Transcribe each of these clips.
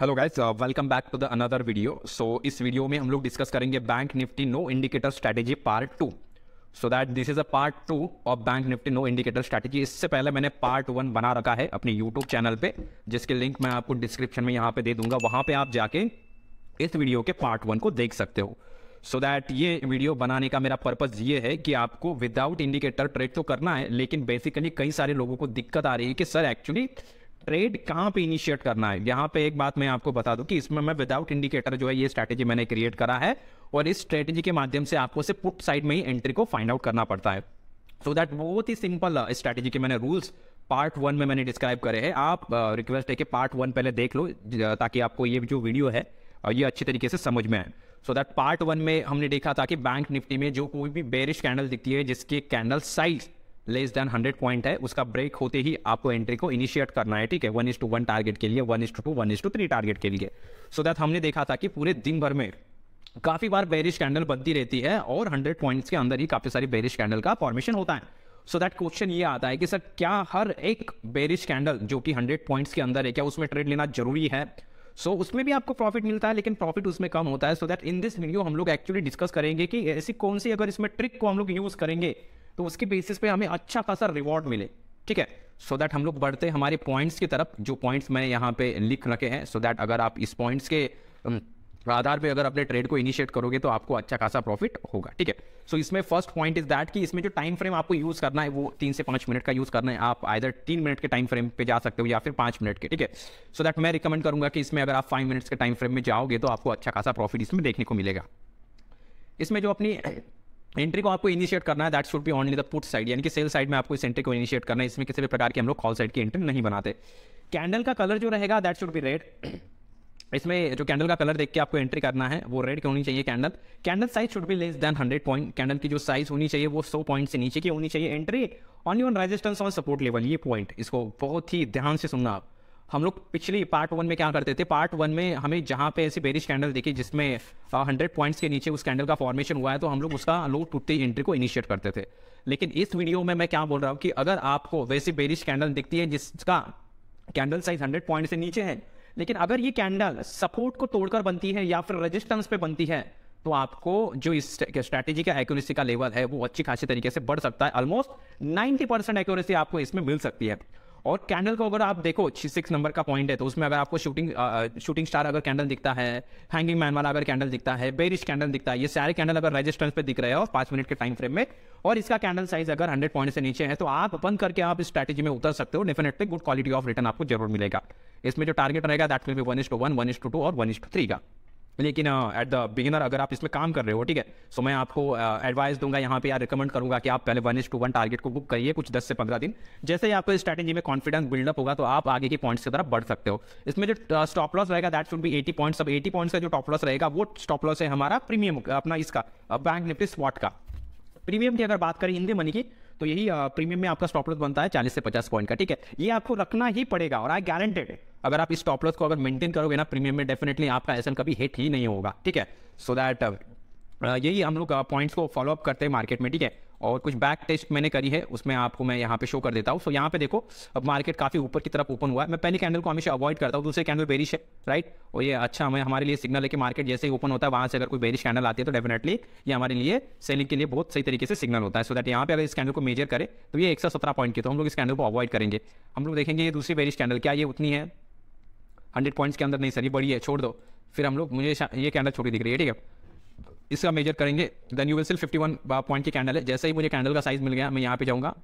hello guys welcome back to the another video so इस वीडियो में हम लोग डिस्कस करेंगे Bank Nifty no indicator strategy part two so that this is a part two of Bank Nifty no indicator strategy इससे पहले मैंने part one बना रखा है अपने यूट्यूब चैनल पे जिसके लिंक मैं आपको डिस्क्रिप्शन में यहाँ पे दे दूंगा वहाँ पे आप जाके इस वीडियो के पार्ट वन को देख सकते हो सो so दैट ये वीडियो बनाने का मेरा पर्पज ये है कि आपको विदाउट इंडिकेटर ट्रेड तो करना है लेकिन बेसिकली कई सारे लोगों को दिक्कत आ रही है कि सर एक्चुअली ट्रेड कहाँ पे इनिशिएट करना है यहाँ पे एक बात मैं आपको बता दूं कि इसमें मैं विदाउट इंडिकेटर जो है ये स्ट्रैटेजी मैंने क्रिएट करा है और इस स्ट्रेटेजी के माध्यम से आपको से पुट साइड में ही एंट्री को फाइंड आउट करना पड़ता है सो दैट बहुत ही सिंपल स्ट्रैटेजी uh, के मैंने रूल्स पार्ट वन में मैंने डिस्क्राइब करे हैं आप रिक्वेस्ट uh, है कि पार्ट वन पहले देख लो ताकि आपको ये जो वीडियो है uh, ये अच्छी तरीके से समझ में आए सो दैट पार्ट वन में हमने देखा था कि बैंक निफ्टी में जो कोई भी बेरिश कैंडल दिखती है जिसके candle size less than hundred point है उसका ब्रेक होते ही आपको एंट्री को इनिशिएट करना है ठीक है one is to one target के लिए one is to two one is to three target के लिए सो so दैट हमने देखा था कि पूरे दिन भर में काफ़ी बार बेरिश कैंडल बनती रहती है और हंड्रेड पॉइंट्स के अंदर ही काफ़ी सारी बेरिश कैंडल का फॉर्मेशन होता है सो दैट क्वेश्चन ये आता है कि सर क्या हर एक बेरिश कैंडल जो कि हंड्रेड पॉइंट्स के अंदर है क्या उसमें ट्रेड लेना जरूरी है सो so, उसमें भी आपको प्रॉफिट मिलता है लेकिन प्रॉफिट उसमें कम होता है so that in this video हम लोग एक्चुअली डिस्कस करेंगे कि ऐसी कौन सी अगर इसमें ट्रिक को हम लोग यूज़ करेंगे तो उसके बेसिस पे हमें अच्छा खासा रिवॉर्ड मिले ठीक है सो so दैट हम लोग बढ़ते हमारे पॉइंट्स की तरफ जो पॉइंट्स मैंने यहाँ पे लिख रखे हैं सो so दैट अगर आप इस पॉइंट्स के आधार पे अगर अपने ट्रेड को इनिशिएट करोगे तो आपको अच्छा खासा प्रॉफिट होगा ठीक है सो इसमें फर्स्ट पॉइंट इज दैट कि इसमें जो टाइम फ्रेम आपको यूज़ करना है वो तीन से पाँच मिनट का यूज़ करना है आप आइधर तीन मिनट के टाइम फ्रेम पे जा सकते हो या फिर पाँच मिनट के ठीक है सो दैट मैं रिकमेंड करूंगा कि इसमें अगर आप फाइव मिनट्स के टाइम फ्रेम में जाओगे तो आपको अच्छा खासा प्रॉफिट इसमें देखने को मिलेगा इसमें जो अपनी एंट्री को आपको इनिशिएट करना है that should be only the put side यानी कि सेल साइड में आपको इस एंट्री को इनिशिएट करना है इसमें किसी भी प्रकार की हम लोग कॉल साइड की एंट्री नहीं बनाते कैंडल का कलर जो रहेगा दैट शुड बी रेड इसमें जो कैंडल का कलर देख के आपको एंट्री करना है वो रेड की होनी चाहिए कैंडल कैंडल साइज शुड भी less than hundred point candle की जो साइज होनी चाहिए वो सौ पॉइंट से नीचे की होनी चाहिए entry only on resistance on support level ये पॉइंट इसको बहुत ही ध्यान से सुनना आप हम लोग पिछली पार्ट वन में क्या करते थे पार्ट वन में हमें जहाँ पे ऐसी बेरिश कैंडल देखी जिसमें हंड्रेड uh, पॉइंट्स के नीचे उस कैंडल का फॉर्मेशन हुआ है तो हम लोग उसका लो टूटते ही एंट्री को इनिशिएट करते थे लेकिन इस वीडियो में मैं क्या बोल रहा हूँ कि अगर आपको वैसी बेरिश कैंडल दिखती है जिसका कैंडल साइज हंड्रेड पॉइंट से नीचे है लेकिन अगर ये कैंडल सपोर्ट को तोड़कर बनती है या फिर रजिस्टेंस पे बनती है तो आपको जो इस स्ट्रैटेजी का एक्यूरेसी का लेवल है वो अच्छी खासी तरीके से बढ़ सकता है ऑलमोस्ट 90 परसेंट एक्यूरेसी आपको इसमें मिल सकती है और कैंडल को अगर आप देखो सिक्स नंबर का पॉइंट है तो उसमें अगर आपको शूटिंग शूटिंग स्टार अगर कैंडल दिखता है हैंगिंग मैन वाला अगर कैंडल दिखता है बेरिश कैंडल दिखता है ये सारे कैंडल अगर रेजिस्टेंस पे दिख रहे हो पांच मिनट के टाइम फ्रेम में और इसका कैंडल साइज अगर हंड्रेड पॉइंट से नीचे है तो आप बंद करके आप इस स्ट्रेटेजी में उतर सकते हो definitely good quality of return आपको जरूर मिलेगा इसमें जो टारगेट रहेगा that will be one is to one one is to two और वन इज टू थ्री का लेकिन एट द बिगिनर अगर आप इसमें काम कर रहे हो ठीक है सो मैं आपको एडवाइस uh, दूंगा यहाँ पे या रिकमेंड करूंगा कि आप पहले one is to one target को बुक करिए कुछ दस से पंद्रह दिन जैसे ही आपको स्ट्रैटेजी में कॉन्फिडेंस बिल्डअप होगा तो आप आगे की पॉइंट्स की तरफ बढ़ सकते हो इसमें जो स्टॉप लॉस रहेगा that should be eighty points अब एटी पॉइंट्स का जो टॉप लॉस रहेगा वो स्टॉप लॉस है हमारा प्रीमियम अपना इसका बैंक निफ्टी स्वाट का प्रीमियम की अगर बात करें हिंदी मनी की तो यही प्रीमियम में आपका स्टॉप लॉस बनता है चालीस से पचास पॉइंट का ठीक है ये आपको रखना ही पड़ेगा और आई गारंटेड है अगर आप इस स्टॉप लॉस को अगर मेंटेन करोगे ना प्रीमियम में डेफिनेटली आपका एस कभी हिट ही नहीं होगा ठीक है सो दैट uh, uh, यही हम लोग पॉइंट्स uh, को फॉलोअप करते हैं मार्केट में ठीक है और कुछ बैक टेस्ट मैंने करी है उसमें आपको मैं यहाँ पे शो कर देता हूँ सो so, यहाँ पे देखो अब मार्केट काफ़ी ऊपर की तरफ ओपन हुआ है मैं पहली कैंडल को हमेशा अवॉइड करता हूँ दूसरे कैंडल बेरिश है राइट और ये अच्छा हमें हमारे लिए सिग्नल है कि मार्केट जैसे ही ओपन होता है वहाँ से अगर कोई बेरिश कैंडल आती है तो डेफिनेटली ये हमारे लिए सेलिंग के लिए बहुत सही तरीके से सिग्नल होता है सो दैट यहाँ पे अगर इस कैंडल को मेजर करें तो ये एक पॉइंट की तो हम लोग इस कैंडल को अवॉइड करेंगे हम लोग देखेंगे ये दूसरी बेरिश कैंडल क्या ये उतनी है हंड्रेड पॉइंट्स के अंदर नहीं सर ये बड़ी है छोड़ दो फिर हम लोग मुझे ये कैंडल छोटी दिख रही है ठीक है इसका मेजर करेंगे देन यू विल सिर्फ फिफ्टी वन पॉइंट की कैंडल है जैसे ही मुझे कैंडल का साइज़ मिल गया मैं यहाँ पे जाऊँगा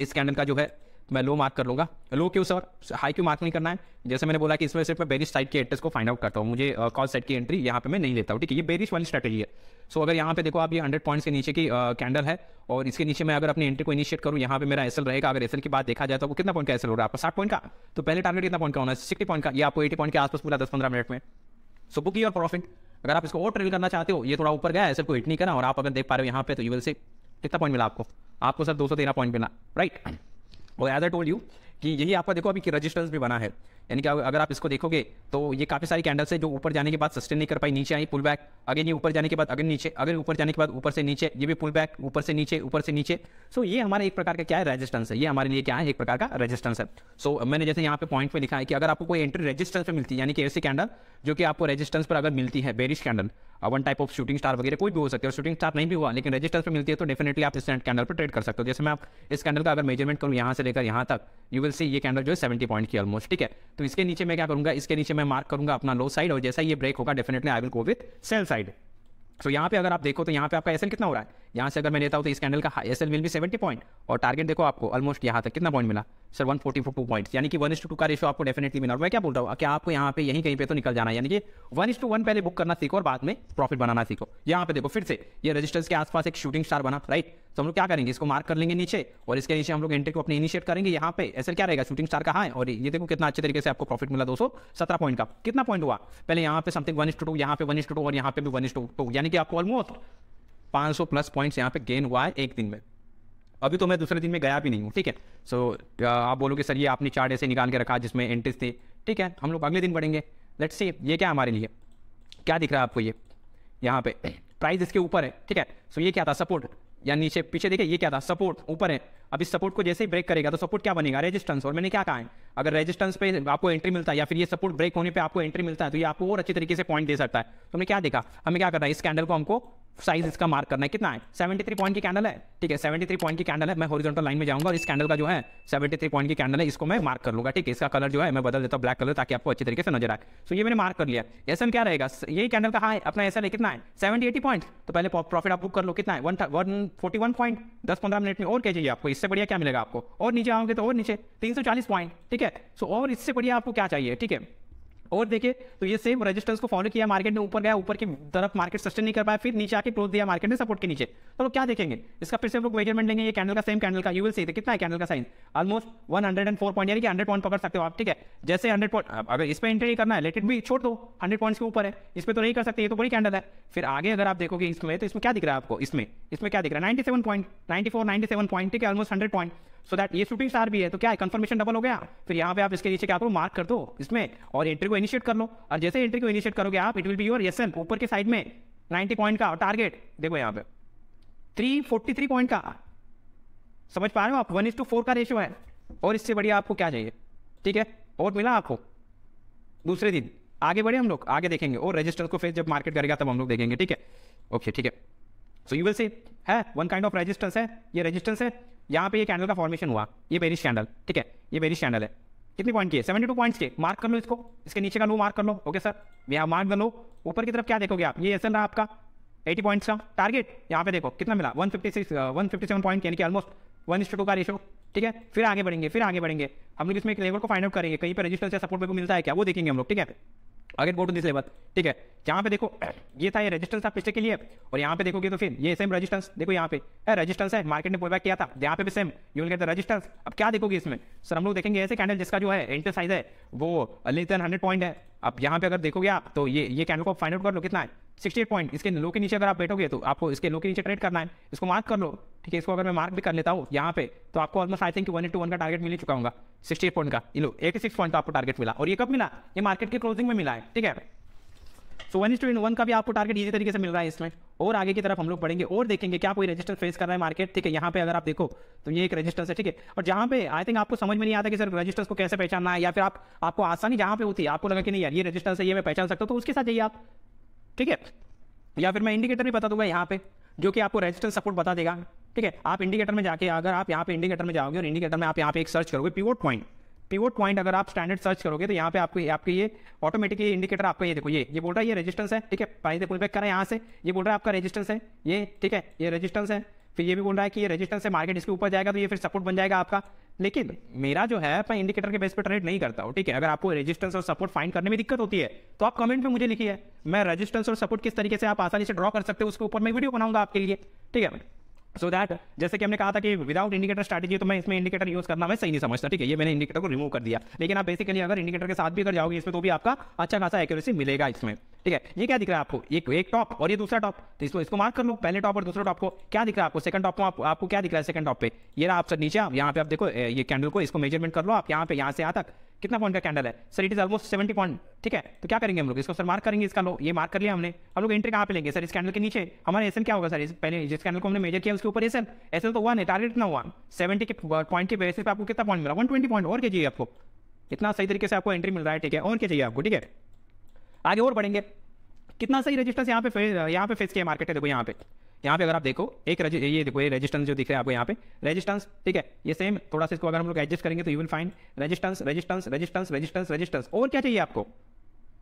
इस कैंडल का जो है मैं लो मार्क कर लूँगा लो क्यों सर हाई क्यों मार्क नहीं करना है जैसे मैंने बोला कि इसमें सिर्फ मैं बेरिश साइड के एड्रेस को फाइंड आउट करता हूँ मुझे कॉल साइड की एंट्री यहाँ पे मैं नहीं लेता हूँ ठीक है ये बेरिश वाली स्ट्रेटेजी है सो अगर यहाँ पे देखो आप ये हंड्रेड पॉइंट्स के नीचे की कैंडल है और इसके नीचे मैं अगर अपनी एंट्री को इनिशिएट करूँ यहाँ पे मेरा एसल रहेगा अगर एसल की बात देखा जाए तो वो कितना पॉइंट का एसल हो रहा है आपका साठ पॉइंट का तो पहले टारगेट कितना पॉइंट का होना है सिक्सटी पॉइंट का या आपको एटी पॉइंट के आसपास पूरा दस पंद्रह मिनट में सो बुक योर प्रॉफिट अगर आप इसको और ट्रेल करना चाहते हो ये थोड़ा ऊपर गया एसल को हिट नहीं करा और आप अगर देख पा रहे हो यहाँ पे तो यू विल से कितना पॉइंट मिला आपको आपको सर दो सौ तेरह पॉइंट मिला राइट और एज आई टोल्ड यू कि यही आपका देखो अभी कि रजिस्टेंस भी बना है यानी कि अगर आप इसको देखोगे तो ये काफ़ी सारी कैंडल्स है जो ऊपर जाने के बाद सस्टेन नहीं कर पाई नीचे आई पुल बैक अगेन ये ऊपर जाने के बाद अगेन नीचे अगेन ऊपर जाने के बाद ऊपर से नीचे ये भी पुल बैक ऊपर से नीचे ऊपर से नीचे सो ये हमारा एक प्रकार का क्या है रेजिस्टेंस है ये हमारे लिए क्या है एक प्रकार का रेजिस्टेंस है सो so, मैंने जैसे यहाँ पे पॉइंट में लिखा है कि अगर आपको कोई एंट्री रजिस्टेंस पर मिलती है यानी कि ऐसी कैंडल जो कि आपको रजिस्टेंस पर अगर मिलती है bearish candle one type of shooting star वगैरह कोई भी हो सकता है शूटिंग स्टार नहीं भी हुआ लेकिन रजिस्टेंस पर मिलती है तो डेफिनेटली आप इस कैंडल पर ट्रेड कर सकते हो जैसे मैं आप इस कैंडल का अगर मेजरमेंट करूँ यहाँ से लेकर यहाँ तक यू विल सी ये कैंडल जो है सेवेंटी पॉइंट की ऑलमोस्ट ठीक है तो इसके नीचे मैं क्या करूंगा इसके नीचे मैं मार्क करूंगा अपना लो साइड और जैसा ये ब्रेक होगा definitely I will go with sell side so यहाँ पे अगर आप देखो तो यहाँ पे आपका एसएल कितना हो रहा है यहाँ से अगर मैं लेता हूँ तो इस कैंडल का एस एल विल भी सेवेंटी पॉइंट और टारगेट देखो आपको ऑलमोस्ट यहाँ तक कितना पॉइंट मिला sir one forty four two point यानी कि वन टू का रेशो आपको डेफिनेटली मिला मैं क्या बोल रहा हूँ कि आपको यहाँ पे यहीं कहीं पे तो निकल जाना यानी कि वन टू वन पहले बुक करना सीखो और बाद में प्रॉफिट बनाना सीखो यहाँ पे देखो फिर से ये रजिस्टर्स के आसपास एक शूटिंग स्टार बना राइट तो हम लोग क्या करेंगे इसको मार्क कर लेंगे नीचे और इसके नीचे हम लोग एंट्री को अपने इनिशिएट करेंगे यहाँ पे ऐसा क्या रहेगा शूटिंग स्टार कहाँ है और ये देखो कितना अच्छे तरीके से आपको प्रॉफिट मिला दो सत्रह पॉइंट का कितना पॉइंट हुआ पहले यहाँ पे समथिंग वन टू यहाँ पे वन टू और यहाँ पे भी वन टू यानी कि आपको ऑलमोस्ट पाँच सौ प्लस पॉइंट्स यहाँ पे गेन हुआ है एक दिन में अभी तो मैं दूसरे दिन में गया भी नहीं हूँ ठीक है सो so, आप बोलोगे सर ये आपने चार्ट ऐसे निकाल के रखा जिसमें एंट्रीज थी ठीक है हम लोग अगले दिन बढ़ेंगे लेट्स सी ये क्या हमारे लिए क्या दिख रहा है आपको ये यहाँ पे प्राइस इसके ऊपर है ठीक है सो so, ये क्या था सपोर्ट या नीचे पीछे देखिए ये क्या था सपोर्ट ऊपर है अब इस सपोर्ट को जैसे ही ब्रेक करेगा तो सपोर्ट क्या बनेगा रेजिस्टेंस और मैंने क्या कहा है अगर रेजिस्टेंस पे आपको एंट्री मिलता है या फिर ये सपोर्ट ब्रेक होने पे आपको एंट्री मिलता है तो ये आपको और अच्छी तरीके से पॉइंट दे सकता है तो हमने क्या देखा हमें क्या करना है इस कैंडल को हमको साइज इसका मार्क करना है कितना है थ्री पॉइंट की कैंडल है ठीक है थ्री पॉइंट की कैंडल है मैं हॉरिजॉन्टल लाइन में जाऊंगा और इस कैंडल का जो है थ्री पॉइंट की कैंडल है इसको मैं मार्क कर लूंगा ठीक है इसका कलर जो है मैं बदल देता हूँ ब्लैक कलर ताकि आपको अच्छी तरीके से नजर आए सो ये मैंने मार्क कर लिया एस क्या रहेगा यही कैंडल कहा है अपना एस कितना है सेवेंटी एटी पॉइंट तो पहले प्रॉफिट आप बुक कर लो कितना है वन पॉइंट दस पंद्रह मिनट में और क्या चाहिए आपको इससे बढ़िया क्या मिलेगा आपको और नीचे आओगे तो और नीचे तीन सौ चालीस पॉइंट ठीक है सो और इससे बढ़िया आपको क्या चाहिए ठीक है और देखिए तो ये सेम रेजिस्टेंस को फॉलो किया मार्केट ने ऊपर गया ऊपर की तरफ मार्केट सस्टेन नहीं कर पाया फिर नीचे आके क्लोज दिया मार्केट ने सपोर्ट के नीचे तो लोग क्या देखेंगे इसका फिर से लोग मेजरमेंट लेंगे ये कैंडल का सेम कैंडल का यू विल सी कितना है कैंडल का sign almost one hundred and four point यानी कि हंड्रेड पॉइंट पकड़ सकते हो आप ठीक है जैसे हंड्रेड पॉइंट अगर इस पर एंट्री करना है लेटेड भी छोड़ दो हंड्रेड पॉइंट्स के ऊपर है इस पर तो नहीं कर सकते ये तो बड़ी कैंडल है फिर आगे अगर आप देखोगे इसमें तो इसमें क्या दिख रहा है आपको इसमें इसमें क्या दिख रहा है ninety seven point ninety four ninety seven point ठीक है almost hundred point so that ये शूटिंग स्टार भी है तो क्या कंफर्मेशन कन्फर्मेशन डबल हो गया फिर यहाँ पे आप इसके नीचे क्या करो मार्क कर दो इसमें और एंट्री को इनिशिएट कर लो और जैसे एंट्री को इनिशिएट करोगे आप it will be your yes N ऊपर के साइड में नाइनटी पॉइंट का टारगेट देखो यहाँ पे थ्री फोर्टी थ्री पॉइंट का समझ पा रहे हो आप वन इज टू फोर का रेशियो है और इससे बढ़िया आपको क्या चाहिए ठीक है और मिला आपको दूसरे दिन आगे बढ़े हम लोग आगे देखेंगे और रजिस्टर को फिर जब मार्केट करेगा तब हम लोग देखेंगे ठीक है ओके ठीक है सो यू विल सी है वन काइंड ऑफ रेजिस्टेंस है ये रेजिस्टेंस है यहाँ पे ये कैंडल का फॉर्मेशन हुआ ये बेरिश कैंडल ठीक है ये बेरिश कैंडल है कितने पॉइंट की है सेवेंटी टू पॉइंट्स के मार्क कर लो इसको इसके नीचे का लो मार्क कर लो ओके सर यहाँ मार्क कर लो ऊपर की तरफ क्या देखोगे आप ये एस रहा आपका एटी पॉइंट्स का टारगेट यहाँ पे देखो कितना मिला one one fifty six fifty seven point यानी कि ऑलमोस्ट वन इस टू का रेशो ठीक है फिर आगे बढ़ेंगे फिर आगे बढ़ेंगे हम लोग इसमें एक लेवल को फाइंड आउट करेंगे कहीं पर रजिस्टर से सपोर्ट को मिलता है क्या वो देखेंगे हम लोग ठीक है again go to this level ठीक है यहाँ पे देखो ये था ये रेजिस्टेंस था पिछले के लिए और यहाँ पे देखोगे तो फिर ये सेम रेजिस्टेंस देखो यहाँ पे रेजिस्टेंस है मार्केट ने पुलबैक किया था तो यहाँ पे भी सेम यू कहते रेजिस्टेंस अब क्या देखोगे इसमें सर हम लोग देखेंगे ऐसे कैंडल जिसका जो है एंटर साइज है वो लेस देन हंड्रेड पॉइंट है अब यहाँ पे अगर देखोगे आप तो ये ये कैंडल को फाइंड आउट कर लो कितना है 68 पॉइंट इसके लो के नीचे अगर आप बैठोगे तो आपको इसके लो के नीचे ट्रेड करना है इसको मार्क कर लो ठीक है इसको अगर मैं मार्क भी कर लेता हूँ यहाँ पे तो आपको almost I think one eight one का टारगेट मिल चुका होगा सिक्सटी पॉइंट का ये लो एटी पॉइंट का आपको टारगेट मिला और ये कब मिला ये मार्केट के क्लोजिंग में मिला है ठीक है सो वन टू वन का भी आपको टारगेट इसी तरीके से मिल रहा है इसमें और आगे की तरफ हम लोग पढ़ेंगे और देखेंगे क्या कोई रजिस्टर फेस कर रहा है मार्केट ठीक है यहाँ पे अगर आप देखो तो ये एक रजिस्टर है ठीक है और जहाँ पे आई थिंक आपको समझ में नहीं आता कि सर रजिस्टर्स को कैसे पहचानना है या फिर आप आपको आसानी जहाँ पे होती है आपको लगा कि नहीं यार ये रजिस्टर है ये मैं पहचान सकता हूँ तो उसके साथ जाइए आप ठीक है या फिर मैं इंडिकेटर भी बता दूंगा यहाँ पे जो कि आपको रेजिस्टेंस सपोर्ट बता देगा ठीक है आप इंडिकेटर में जाके अगर आप यहाँ पे इंडिकेटर में जाओगे और इंडिकेटर में आप यहाँ पे एक सर्च करोगे पिवोट पॉइंट पिवोट पॉइंट अगर आप स्टैंडर्ड सर्च करोगे तो यहाँ पे आपको आपके ये ऑटोमेटिकली इंडिकेटर आपको ये देखो ये ये बोल रहा है ये रजिस्टेंस है ठीक है पाई से पुलबैक कर यहाँ से ये बोल रहा है आपका रजिस्टेंस है ये ठीक है ये रजिस्टेंस है फिर ये भी बोल रहा है कि ये रजिस्टेंस है मार्केट इसके ऊपर जाएगा तो ये फिर सपोर्ट बन जाएगा आपका लेकिन मेरा जो है मैं इंडिकेटर के बेस पे ट्रेड नहीं करता हूँ ठीक है अगर आपको रेजिस्टेंस और सपोर्ट फाइंड करने में दिक्कत होती है तो आप कमेंट में मुझे लिखिए मैं रेजिस्टेंस और सपोर्ट किस तरीके से आप आसानी से ड्रॉ कर सकते हो उसके ऊपर मैं वीडियो बनाऊंगा आपके लिए ठीक है सो so दैट जैसे कि हमने कहा था कि विदाउट इंडिकेटर स्ट्रैटेजी तो मैं इसमें इंडिकेटर यूज़ करना मैं सही नहीं समझता ठीक है ये मैंने इंडिकेटर को रिमूव कर दिया लेकिन आप बेसिकली अगर इंडिकेटर के साथ भी अगर जाओगे इसमें तो भी आपका अच्छा खासा एक्यूरेसी मिलेगा इसमें ठीक है ये क्या दिख रहा है आपको एक एक टॉप और ये दूसरा टॉप तो इसको इसको मार्क कर लो पहले टॉप और दूसरे टॉप को क्या दिख रहा है आपको सेकंड टॉप को आप, आपको क्या दिख रहा है सेकंड टॉप पे ये रहा आप सर नीचे आप यहाँ पे आप देखो ये कैंडल को इसको मेजरमेंट कर लो आप यहाँ पे यहाँ से यहाँ तक कितना पॉइंट का कैंडल है sir it is almost seventy point ठीक है तो क्या करेंगे हम लोग इसको सर मार्क करेंगे इसका लो ये मार्क कर लिया हमने हम लोग एंट्री कहाँ पे लेंगे सर इस कैंडल के नीचे हमारा एसन क्या होगा सर इस पहले जिस कैंडल को हमने मेजर किया उसके ऊपर एसन एसन तो वन है टारगेट ना वन सेवेंटी के पॉइंट uh, के बेसिस पे आपको कितना पॉइंट मिला वन ट्वेंटी पॉइंट और क्या चाहिए आपको इतना सही तरीके से आपको एंट्री मिल रहा है ठीक है और क्या चाहिए आपको ठीक है आगे और बढ़ेंगे कितना सही रजिस्टर्स यहाँ पे यहाँ पे फेस किया मार्केट है देखो यहाँ पे यहाँ पे अगर आप देखो एक रजि ये देखो ये रेजिस्टेंस जो दिख रहा है आपको यहाँ पे रेजिस्टेंस ठीक है ये सेम थोड़ा सा इसको अगर हम लोग एडजस्ट करेंगे तो you will find resistance resistance resistance resistance resistance और क्या चाहिए आपको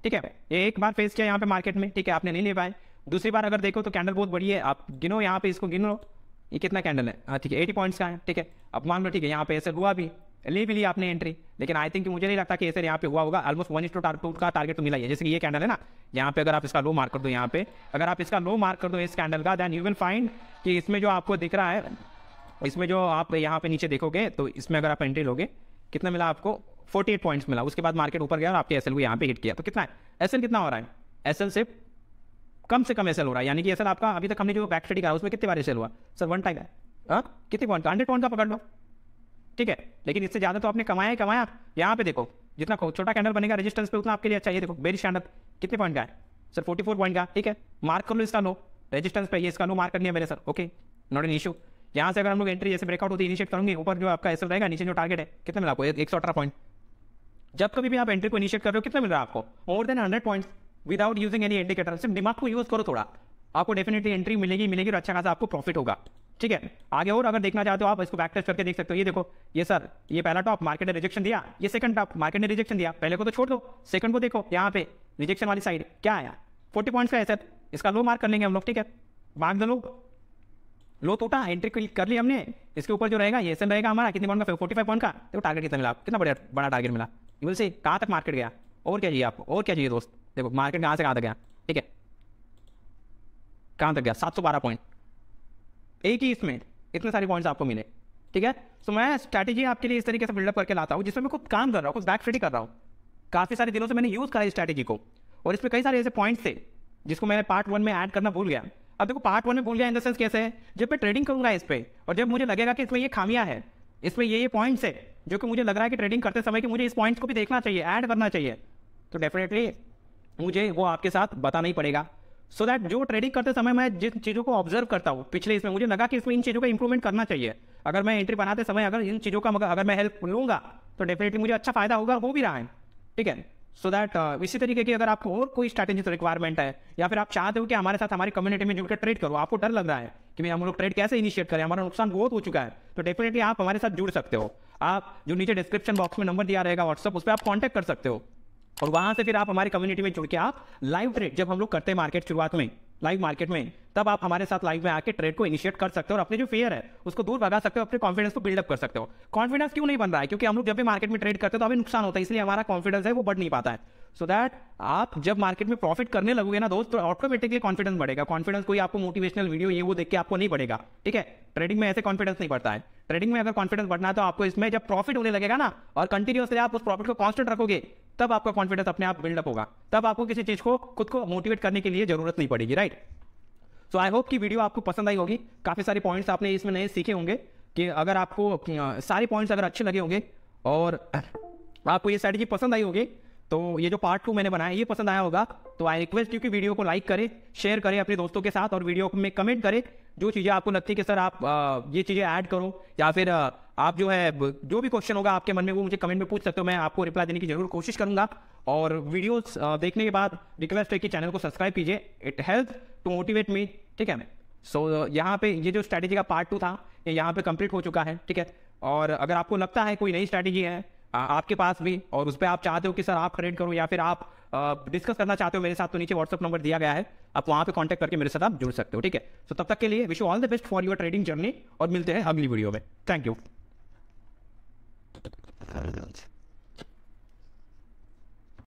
ठीक है ये एक बार फेस किया यहाँ पे मार्केट में ठीक है आपने नहीं ले पाए दूसरी बार अगर देखो तो कैंडल बहुत बढ़िया है आप गिनो यहाँ पे इसको गिनो ये कितना कैंडल है हाँ ठीक है एटी पॉइंट्स का है ठीक है अब मान लो ठीक है यहाँ पे ऐसे हुआ भी ले भी ली आपने एंट्री लेकिन आई थिंक मुझे नहीं लगता कि ऐसे यहाँ पे हुआ होगा ऑलमोस्ट वन इंस्टो टू का टारगेट तो मिला है जैसे कि ये कैंडल है ना यहाँ पे अगर आप इसका लो मार्क कर दो यहाँ पे अगर आप इसका लो मार्क कर दो इस कैंडल का दैन यू विल फाइंड कि इसमें जो आपको दिख रहा है इसमें जो आप यहाँ पे नीचे देखोगे तो इसमें अगर आप एंट्री लोगे कितना मिला आपको 48 पॉइंट्स मिला उसके बाद मार्केट ऊपर गया और आपके एस एल को यहाँ पे हिट किया तो कितना है एस कितना हो रहा है एस से कम से कम एस हो रहा है यानी कि एस आपका अभी तक हमने जो बैक स्टडी करा उसमें कितने बार एस हुआ सर वन टाइम है कितने पॉइंट हंड्रेड पॉइंट का पकड़ लो ठीक है लेकिन इससे ज़्यादा तो आपने कमाया ही कमाया यहाँ पे देखो जितना छोटा कैंडल बनेगा रेजिस्टेंस पे उतना आपके लिए अच्छा ये देखो बेरी कैंडल कितने पॉइंट का है सर 44 पॉइंट का ठीक है मार्क कर लो इसका नो रजिस्टेंस पे ये इसका नो मार्क कर लिया मेरे sir okay not an issue यहाँ से अगर हम लोग एंट्री जैसे ब्रेकआउट होती है इनिशिएट करूँगे ऊपर जो आपका ऐसा रहेगा नीचे जो टारगेट है कितना मिला आपको एक सौ अठारह पॉइंट जब कभी भी आप एंट्री को इनिशिएट कर रहे हो कितना मिल रहा है आपको more than hundred points without using any indicator सिर्फ दिमाग को यूज़ करो थोड़ा आपको डेफिनेटली एंट्री मिलेगी मिलेगी और अच्छा खासा आपको प्रॉफिट होगा ठीक है आगे और अगर देखना चाहते हो तो आप इसको बैक टेस्ट करके देख सकते हो ये देखो ये सर ये पहला टॉप मार्केट ने रिजेक्शन दिया ये सेकंड टॉप मार्केट ने रिजेक्शन दिया पहले को तो छोड़ दो सेकंड को देखो यहाँ पे रिजेक्शन वाली साइड क्या आया फोर्टी पॉइंट्स का है सर इसका लो मार्क कर लेंगे हम लोग ठीक है मार्क द लो लो टोटा एंट्री क्लिक कर ली हमने इसके ऊपर जो रहेगा ये सर रहेगा हमारा कितने पॉइंट का फोर्टी फाइव पॉइंट का तो टारगेट कितना मिला कितना बड़ा बड़ा टारगेट मिला बोल से कहाँ तक मार्केट गया और क्या चाहिए आपको और क्या चाहिए दोस्त देखो मार्केट कहाँ से कहाँ तक गया ठीक है कहाँ तक गया सात सौ बारह पॉइंट एक ही इसमें इतने सारे पॉइंट्स आपको मिले ठीक है सो मैं स्ट्रैटेजी आपके लिए इस तरीके से बिल्डअप करके लाता हूँ जिसमें मैं खुद काम कर रहा हूँ कुछ बैक कर रहा हूँ काफ़ी सारे दिनों से मैंने यूज़ करा इस स्ट्रैटेजी को और इसमें कई सारे ऐसे पॉइंट्स थे जिसको मैंने पार्ट वन में ऐड करना भूल गया अब देखो पार्ट वन में भूल गया इन द सेंस कैसे है जब मैं ट्रेडिंग करूँगा इस पर और जब मुझे लगेगा कि इसमें ये खामियाँ है इसमें ये ये पॉइंट्स है जो कि मुझे लग रहा है कि ट्रेडिंग करते समय कि मुझे इस पॉइंट्स को भी देखना चाहिए ऐड करना चाहिए तो डेफिनेटली मुझे वो आपके साथ बताना ही पड़ेगा सो दैट जो ट्रेडिंग करते समय मैं जिन चीज़ों को ऑब्जर्व करता हूँ पिछले इसमें मुझे लगा कि इसमें इन चीज़ों का इंप्रूवमेंट करना चाहिए अगर मैं एंट्री बनाते समय अगर इन चीज़ों का अगर मैं हेल्प लूँगा तो डेफिनेटली मुझे अच्छा फायदा होगा हो भी रहा है ठीक है सो दैट uh, इसी तरीके की अगर आपको और कोई स्ट्रैटेजी रिक्वायरमेंट है या फिर आप चाहते हो कि हमारे साथ हमारी कम्युनिटी में जुड़कर ट्रेड करो आपको डर लग रहा है कि भाई हम लोग ट्रेड कैसे इनिशिएट करें हमारा नुकसान बहुत हो चुका है तो डेफिनेटली आप हमारे साथ जुड़ सकते हो आप जो नीचे डिस्क्रिप्शन बॉक्स में नंबर दिया रहेगा व्हाट्सअप उस पर आप कॉन्टैक्ट कर सकते हो और वहां से फिर आप हमारी कम्युनिटी में जुड़ के आप लाइव ट्रेड जब हम लोग करते हैं मार्केट शुरुआत में लाइव मार्केट में तब आप हमारे साथ लाइव में आके ट्रेड को इनिशिएट कर सकते हो और अपने जो फेयर है उसको दूर भगा सकते हो अपने कॉन्फिडेंस को बिल्डअप कर सकते हो कॉन्फिडेंस क्यों नहीं बन रहा है क्योंकि हम लोग जब भी मार्केट में ट्रेड करते हैं तो हमें नुकसान होता है इसलिए हमारा कॉन्फिडेंस है वो बढ़ नहीं पाता है सो so दैट आप जब मार्केट में प्रॉफिट करने लगोगे ना दोस्त तो ऑटोमेटिकली कॉन्फिडेंस बढ़ेगा कॉन्फिडेंस कोई आपको मोटिवेशनल वीडियो ये वो देख के आपको नहीं बढ़ेगा ठीक है ट्रेडिंग में ऐसे कॉन्फिडेंस नहीं बढ़ता है ट्रेडिंग में अगर कॉन्फिडेंस बढ़ना है तो आपको इसमें जब प्रॉफिट होने लगेगा ना और कंटिन्यूसली आप उस प्रॉफिट को कॉन्स्टेंट रखोगे तब आपका कॉन्फिडेंस अपने आप बिल्डअप होगा तब आपको किसी चीज़ को खुद को मोटिवेट करने के लिए जरूरत नहीं पड़ेगी राइट सो आई होप कि वीडियो आपको पसंद आई होगी काफ़ी सारे पॉइंट्स आपने इसमें नए सीखे होंगे कि अगर आपको सारे पॉइंट्स अगर अच्छे लगे होंगे और आपको ये स्ट्रैटेजी पसंद आई होगी तो ये जो पार्ट टू मैंने बनाया ये पसंद आया होगा तो आई रिक्वेस्ट यू कि वीडियो को लाइक करें शेयर करें अपने दोस्तों के साथ और वीडियो में कमेंट करें जो चीज़ें आपको लगती है कि सर आप ये चीज़ें ऐड करो या फिर आप जो है जो भी क्वेश्चन होगा आपके मन में वो मुझे कमेंट में पूछ सकते हो मैं आपको रिप्लाई देने की जरूर कोशिश करूंगा और वीडियोस देखने के बाद रिक्वेस्ट है कि चैनल को सब्सक्राइब कीजिए it help to motivate me ठीक है मैं सो so, यहाँ पे ये जो स्ट्रैटेजी का पार्ट टू था ये यहाँ पे कंप्लीट हो चुका है ठीक है और अगर आपको लगता है कोई नई स्ट्रैटेजी है आपके पास भी और उस पर आप चाहते हो कि सर आप क्रेडिट करो या फिर आप डिस्कस करना चाहते हो मेरे साथ तो नीचे व्हाट्सअप नंबर दिया गया है आप वहाँ पे कांटेक्ट करके मेरे साथ आप जुड़ सकते हो ठीक है सो तब तक के लिए wish all the best for your trading journey और मिलते हैं अगली वीडियो में थैंक यू